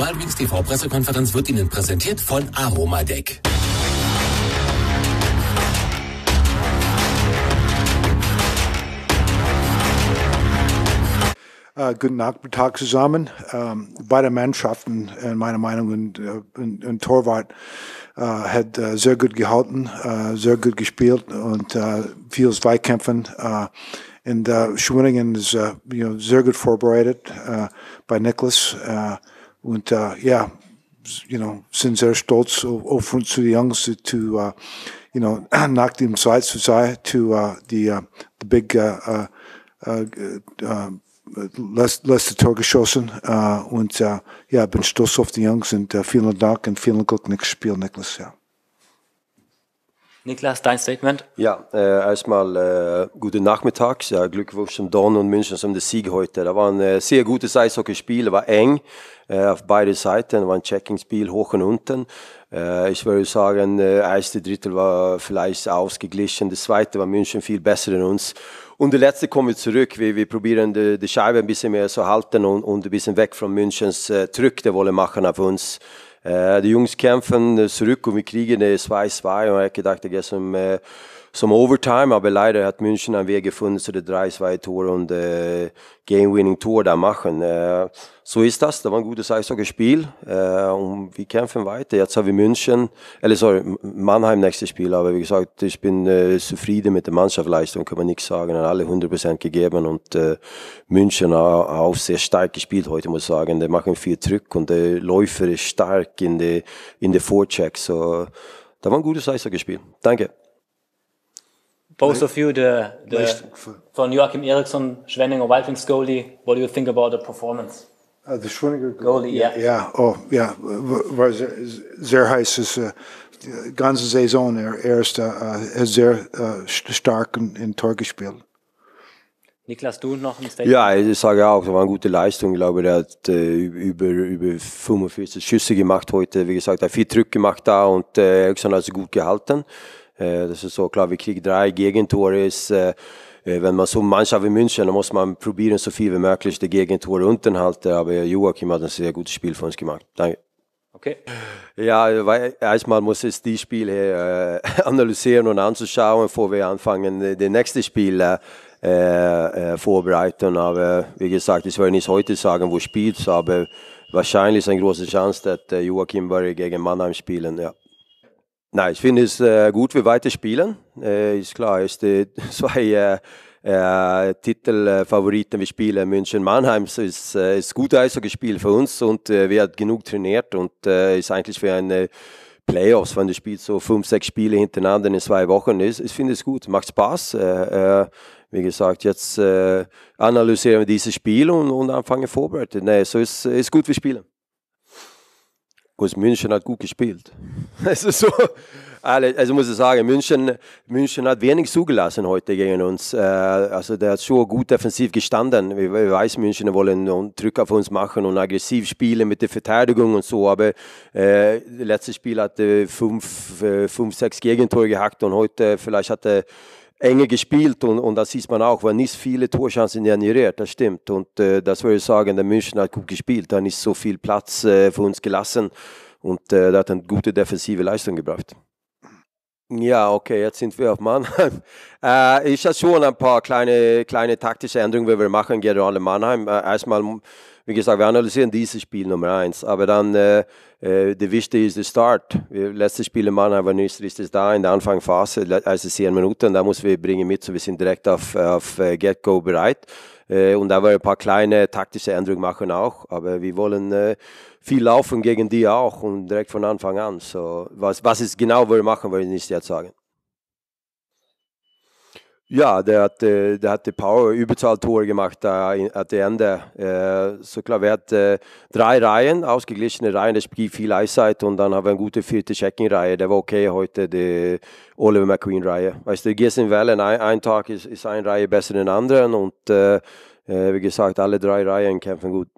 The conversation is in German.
Die Wildwings TV Pressekonferenz wird Ihnen präsentiert von Aromadeck. Äh, guten Tag zusammen. Ähm, beide Mannschaften, in äh, meiner Meinung, und, äh, und, und Torwart äh, hat äh, sehr gut gehalten, äh, sehr gut gespielt und vieles Weitkämpfen. und äh, Schwieringen ist you know, sehr gut vorbereitet bei Niklas. Und uh, äh, yeah, you know, sind sehr stolz auf uns zu die Jungs, zu, uh, äh, you know, nach dem Zeit zu sein, zu uh, äh, die uh, the big uh, uh, uh, letzte Tor geschossen. Uh, und ja, uh, yeah, bin stolz auf die Jungs und uh, vielen Dank und vielen Glück, Nick Spiel, Niklas. Ja. Niklas, dein Statement? Ja, äh, erstmal äh, guten Nachmittag. Ja, Glückwunsch zum Don und München zum Sieg heute. Da war ein äh, sehr gutes Eishockeyspiel, war eng äh, auf beiden Seiten, war ein Checking-Spiel hoch und unten. Äh, ich würde sagen, äh, erste Drittel war vielleicht ausgeglichen, das zweite war München viel besser als uns. Und der letzte kommen wir zurück. Wir, wir probieren die, die Scheibe ein bisschen mehr zu halten und, und ein bisschen weg von Münchens äh, Druck, der wollen machen auf uns. Eh, die Jungs kämpfen zurück und wir kriegen 2-2 und ich gedacht, gestern som overtime, aber leider hat München einen Weg gefunden zu den 3 2 Toren und äh, Game-Winning-Tor da machen. Äh, so ist das, da war ein gutes Eishockeyspiel äh, und wir kämpfen weiter. Jetzt haben wir München, äh, sorry, Mannheim nächstes Spiel, aber wie gesagt, ich bin äh, zufrieden mit der Mannschaftsleistung, kann man nichts sagen, haben alle 100% gegeben und äh, München hat auch sehr stark gespielt heute, muss ich sagen. Die machen viel Druck und der Läufer ist stark in der in der Vorcheck, so da war ein gutes Eishockeyspiel. Danke. Both of you, the, the von Joachim Eriksson, Schwenninger Wildwings goalie. What do you think about the performance? Uh, the also Schwenninger goalie, goalie yeah. yeah. oh, yeah. War sehr heiß ist. Äh, ganze Saison er ist äh, sehr äh, stark in Tor gespielt. Niklas, du noch ein Statement? Ja, ich sage auch, das war eine gute Leistung. Ich glaube, der hat äh, über, über 45 Schüsse gemacht heute. Wie gesagt, er hat viel Druck gemacht da und äh, Eriksson hat sie gut gehalten. Äh, das ist so klar, wir kriegen drei Gegentore. Ist, äh, äh, wenn man so Mannschaft wie München, dann muss man probieren, so viel wie möglich die Gegentore unten halten. Aber Joachim hat ein sehr gutes Spiel für uns gemacht. Danke. Okay. Ja, weil erstmal muss ich die hier analysieren und anzuschauen, bevor wir anfangen, das nächste Spiel äh, vorbereiten. Aber wie gesagt, ich werde nicht heute sagen, wo spielt aber wahrscheinlich ist eine große Chance, dass Joachim Börre gegen Mannheim spielen. Ja. Nein, ich finde es äh, gut, wie weiter spielen. Äh, ist klar, ist die zwei äh, äh Titelfavoriten, äh, wir spielen München-Mannheim. Es ist, äh, ist gut Eishockeyspiel für uns und äh, wir haben genug trainiert und ist eigentlich für eine Playoffs, wenn du spielst so fünf, sechs Spiele hintereinander in zwei Wochen, ist, ich finde es gut, macht Spaß. Äh, äh, wie gesagt, jetzt äh, analysieren wir dieses Spiel und, und anfangen vorbereitet. Nee, so ist, ist gut, wir spielen. Gut, München hat gut gespielt. Es ist also so, also muss ich sagen, München, München hat wenig zugelassen heute gegen uns. Äh, also der hat schon gut defensiv gestanden. Ich weiß, München wollen Druck auf uns machen und aggressiv spielen mit der Verteidigung und so, aber äh, letztes Spiel hatte äh, fünf, äh, fünf, sechs Gegentore gehackt und heute vielleicht hatte er enge gespielt und, und das sieht man auch, war nicht viele Torchancen generiert, das stimmt. Und äh, das würde ich sagen, der München hat gut gespielt, dann ist so viel Platz äh, für uns gelassen und äh, da hat eine gute defensive Leistung gebracht. Ja, okay, jetzt sind wir auf Mannheim. Äh, ich habe schon ein paar kleine, kleine taktische Änderungen, die wir machen gerade alle Mannheim. Äh, erstmal wie gesagt, wir analysieren dieses Spiel Nummer eins, aber dann äh, äh, der wichtige ist der Start. Wir, letztes Spiel in Mannheim war nicht richtig da in der Anfangphase, also zehn Minuten, da muss wir bringen mit, so wir sind direkt auf, auf äh, Get-Go bereit. Äh, und da wollen wir ein paar kleine taktische Änderungen machen auch, aber wir wollen äh, viel laufen gegen die auch und direkt von Anfang an. So, was, was ist genau, was wir machen, will ich nicht jetzt sagen. Ja, der hat, äh, der hat die Power über zwei Tore gemacht da at the Ende. Äh, so klar, wir hatten äh, drei Reihen, ausgeglichene Reihen, das Spiel viel Eiszeit und dann haben wir eine gute vierte Checking-Reihe. Der war okay heute, die Oliver McQueen-Reihe. Weißt du, du gehst in Wellen, ein, ein Tag ist, ist eine Reihe besser als den anderen und äh, wie gesagt, alle drei Reihen kämpfen gut.